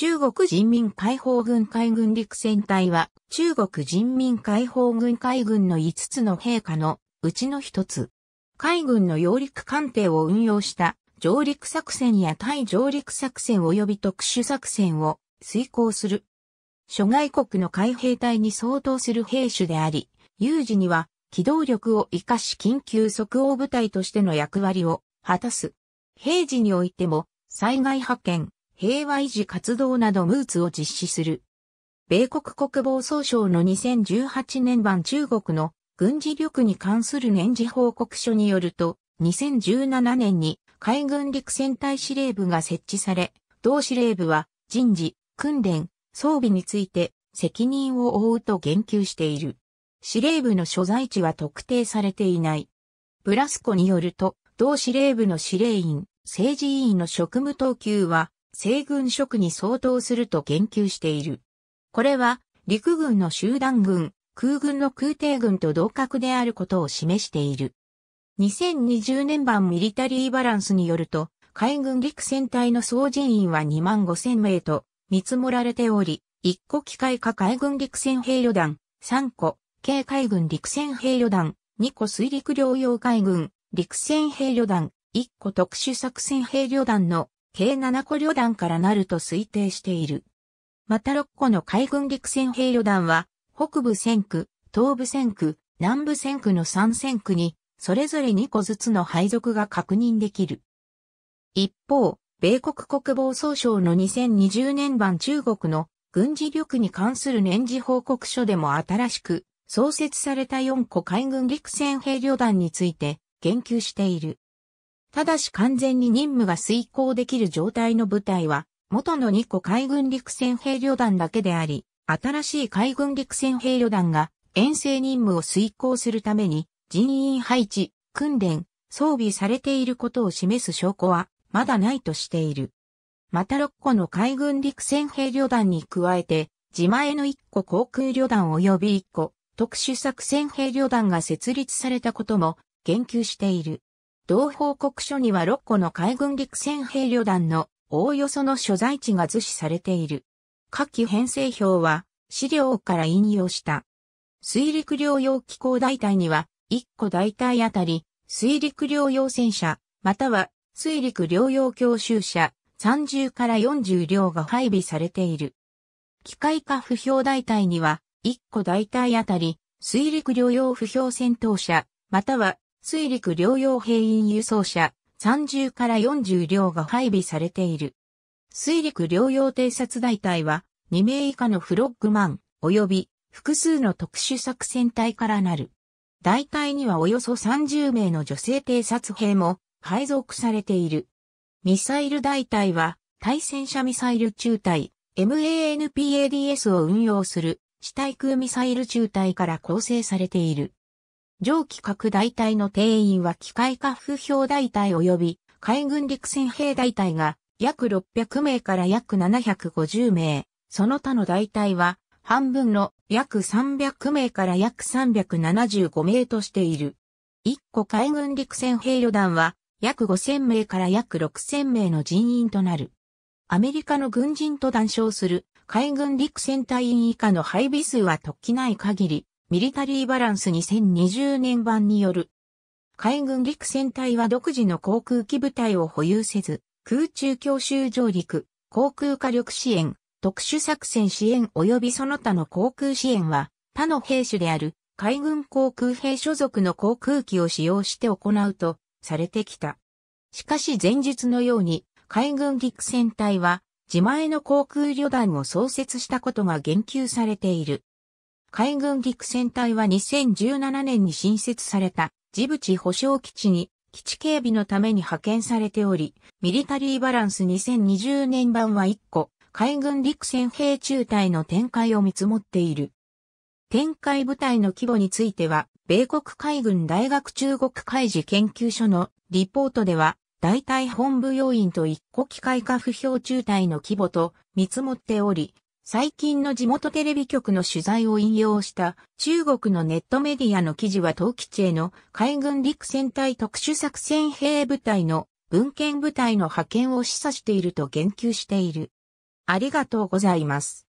中国人民解放軍海軍陸戦隊は、中国人民解放軍海軍の5つの陛下のうちの1つ。海軍の揚陸艦艇を運用した上陸作戦や対上陸作戦及び特殊作戦を遂行する。諸外国の海兵隊に相当する兵種であり、有事には機動力を活かし緊急即応部隊としての役割を果たす。平時においても災害派遣、平和維持活動などムーツを実施する。米国国防総省の2018年版中国の軍事力に関する年次報告書によると、2017年に海軍陸戦隊司令部が設置され、同司令部は人事、訓練、装備について責任を負うと言及している。司令部の所在地は特定されていない。ブラスコによると、同司令部の司令員、政治委員の職務等級は西軍職に相当すると言及している。これは、陸軍の集団軍、空軍の空挺軍と同格であることを示している。2020年版ミリタリーバランスによると、海軍陸戦隊の総人員は2万5千名と見積もられており、1個機械化海軍陸戦兵旅団、3個、軽海軍陸戦兵旅団、2個水陸両用海軍、陸戦兵旅団、1個特殊作戦兵旅団の計7個旅団からなると推定している。また6個の海軍陸戦兵旅団は、北部戦区、東部戦区、南部戦区の3戦区に、それぞれ2個ずつの配属が確認できる。一方、米国国防総省の2020年版中国の軍事力に関する年次報告書でも新しく創設された4個海軍陸戦兵旅団について言及している。ただし完全に任務が遂行できる状態の部隊は、元の2個海軍陸戦兵旅団だけであり、新しい海軍陸戦兵旅団が遠征任務を遂行するために人員配置、訓練、装備されていることを示す証拠はまだないとしている。また6個の海軍陸戦兵旅団に加えて、自前の1個航空旅団及び1個特殊作戦兵旅団が設立されたことも言及している。同報告書には6個の海軍陸戦兵旅団のおおよその所在地が図示されている。下記編成表は資料から引用した。水陸両用機構大隊には1個大隊あたり水陸両用戦車または水陸両用教習車30から40両が配備されている。機械化不評大隊には1個大隊あたり水陸両用不評戦闘車または水陸両用兵員輸送車30から40両が配備されている。水陸両用偵察大隊は2名以下のフロッグマン及び複数の特殊作戦隊からなる。大隊にはおよそ30名の女性偵察兵も配属されている。ミサイル大隊は対戦車ミサイル中隊 MANPADS を運用する地対空ミサイル中隊から構成されている。上記各大隊の定員は機械化風評大隊及び海軍陸戦兵大隊が約600名から約750名、その他の大隊は半分の約300名から約375名としている。一個海軍陸戦兵旅団は約5000名から約6000名の人員となる。アメリカの軍人と談笑する海軍陸戦隊員以下の配備数は突起ない限り、ミリタリーバランス2020年版による。海軍陸戦隊は独自の航空機部隊を保有せず、空中強襲上陸、航空火力支援、特殊作戦支援及びその他の航空支援は、他の兵種である海軍航空兵所属の航空機を使用して行うとされてきた。しかし前述のように、海軍陸戦隊は自前の航空旅団を創設したことが言及されている。海軍陸戦隊は2017年に新設されたジブチ保障基地に基地警備のために派遣されており、ミリタリーバランス2020年版は1個、海軍陸戦兵中隊の展開を見積もっている。展開部隊の規模については、米国海軍大学中国海事研究所のリポートでは、大体本部要員と1個機械化不評中隊の規模と見積もっており、最近の地元テレビ局の取材を引用した中国のネットメディアの記事は東吉への海軍陸戦隊特殊作戦兵部隊の文献部隊の派遣を示唆していると言及している。ありがとうございます。